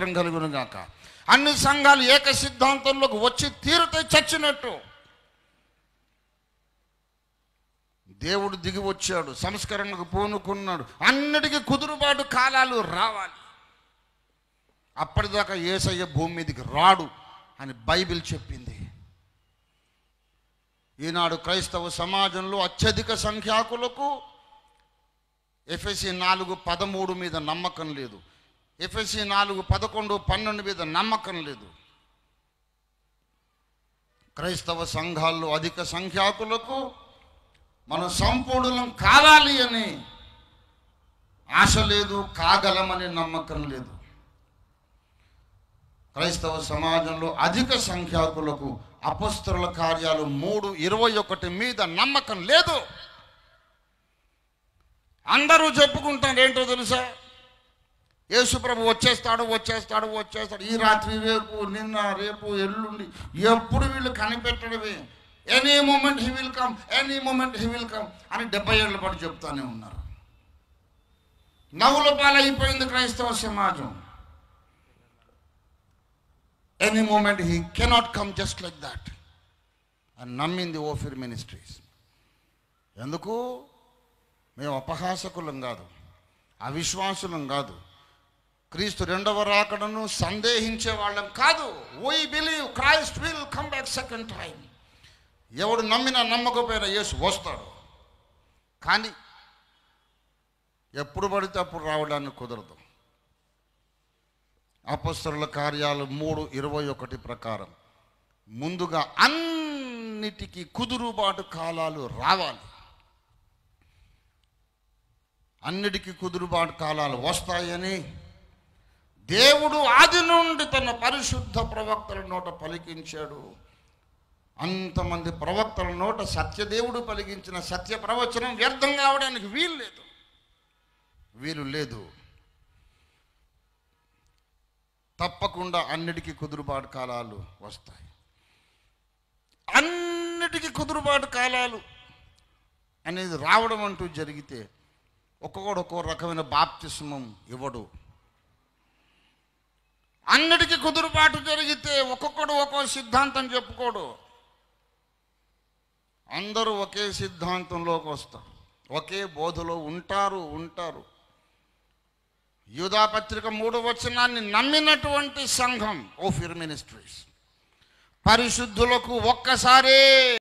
స్తోత్రం కలుగును గాక అన్ని సంఘాలు ఏక సిద్ధాంతంలోకి వచ్చి తీరుతే చచ్చినట్టు దేవుడు దిగి వచ్చాడు సంస్కరణకు పూనుకున్నాడు అన్నిటికీ కుదురుబాటు కాలాలు రావాలి అప్పటిదాకా ఏసయ్య భూమి మీదకి రాడు అని బైబిల్ చెప్పింది ఈనాడు క్రైస్తవ సమాజంలో అత్యధిక సంఖ్యాకులకు ఎఫ్ఎస్సి నాలుగు పదమూడు మీద నమ్మకం లేదు ఎఫ్ఎస్సి నాలుగు పదకొండు పన్నెండు మీద నమ్మకం లేదు క్రైస్తవ సంఘాల్లో అధిక సంఖ్యాకులకు మనం సంపూర్ణం కావాలి అని ఆశ లేదు కాగలమని నమ్మకం లేదు క్రైస్తవ సమాజంలో అధిక సంఖ్యాకులకు అపస్తుల కార్యాలు మూడు ఇరవై ఒకటి మీద నమ్మకం లేదు అందరూ చెప్పుకుంటారు ఏంటో తెలుసా యేసుప్రభు వచ్చేస్తాడు వచ్చేస్తాడు వచ్చేస్తాడు ఈ రాత్రి రేపు నిన్న రేపు ఎల్లుండి ఎప్పుడు వీళ్ళు కనిపెట్టడమే any moment he will come any moment he will come అని డెబ్బై ఏళ్ళ పాటు చెప్తానే ఉన్నారు నవ్వుల పాలైపోయింది క్రైస్తవ సమాజం any moment he cannot come just like that అని నమ్మింది ఓఫిర్ మినిస్ట్రీస్ ఎందుకు మేము అపహాసకులం కాదు అవిశ్వాసులం కాదు క్రీస్తు రెండవ రాకడను సందేహించే వాళ్ళం కాదు we believe Christ will come back second time ఎవడు నమ్మినా నమ్మకపోయినా యేసు వస్తాడు కానీ ఎప్పుడు పడితే అప్పుడు రావడానికి కుదరదు అపస్తరుల కార్యాలు మూడు ఇరవై ఒకటి ప్రకారం ముందుగా అన్నిటికీ కుదురుబాటు కాలాలు రావాలి అన్నిటికీ కుదురుబాటు కాలాలు వస్తాయని దేవుడు ఆది నుండి తన పరిశుద్ధ ప్రవక్తల నోట పలికించాడు అంతమంది ప్రవక్తల నోట సత్యదేవుడు పలికించిన సత్య ప్రవచనం వ్యర్థం కావడానికి వీలు లేదు వీలు లేదు తప్పకుండా అన్నిటికీ కుదురుబాటు కాలాలు వస్తాయి అన్నిటికీ కుదురుబాటు కాలాలు అనేది రావడం అంటూ జరిగితే ఒక్కొక్కడు ఒక్కో రకమైన బాప్తిస్మం ఇవ్వడు అన్నిటికీ కుదురుబాటు జరిగితే ఒక్కొక్కడు ఒక్కో సిద్ధాంతం చెప్పుకోడు అందరూ ఒకే సిద్ధాంతంలోకి వస్తారు ఒకే బోధలో ఉంటారు ఉంటారు యూధాపత్రిక మూడు వచనాన్ని నమ్మినటువంటి సంఘం ఓ ఫిర్ మినిస్ట్రీస్ పరిశుద్ధులకు ఒక్కసారే